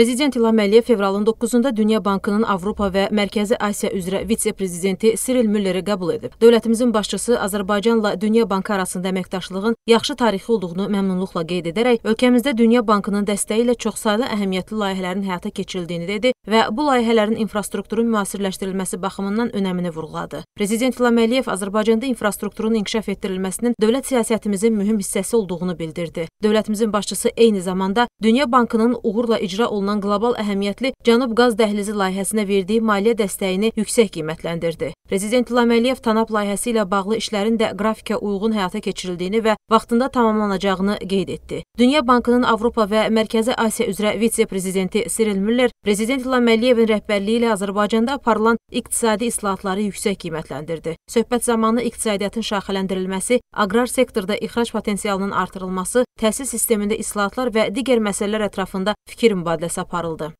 Prezident İlham Əliyev fevralın 9-da Dünya Bankının Avropa və Mərkəzi Asiya üzrə vitse-prezidenti Siril Mülleri qəbul edib. Dövlətimizin başçısı Azərbaycanla Dünya Bankı arasında əməkdaşlığın yaxşı tarixi olduğunu məmnunluqla qeyd edərək, ölkəmizdə Dünya Bankının dəstəyi ilə çoxsaylı əhəmiyyətli layihələrin həyata keçirildiyini dedi və bu layihələrin infrastrukturun müasirləşdirilməsi baxımından önəmini vurğuladı. Prezident İlham Əliyev Azərbaycanda infrastrukturun inkişaf etdirilməsinin dövlət siyasətimizin mühüm hissəsi olduğunu bildirdi. Dövlətimizin başçısı eyni zamanda Dünya Bankının uğurla icra olunan olunan qlobal əhəmiyyətli Cənub qaz dəhlizi layihəsinə verdiyi maliyyə dəstəyini yüksək qiymətləndirdi. Prezident İlham Əliyev TANAP layihəsi ilə bağlı işlərin də qrafikə uyğun həyata keçirildiyini və vaxtında tamamlanacağını qeyd etdi. Dünya Bankının Avropa və Mərkəzi Asiya üzrə vitse-prezidenti Cyril Müller prezident İlham Əliyevin rəhbərliyi ilə Azərbaycanda aparılan iqtisadi islahatları yüksək qiymətləndirdi. Söhbət zamanı iqtisadiyyatın şaxələndirilməsi, aqrar sektorda ixrac potensialının artırılması, təhsil sistemində islahatlar və digər məsələlər ətrafında Fikir mübadiləsi aparıldı.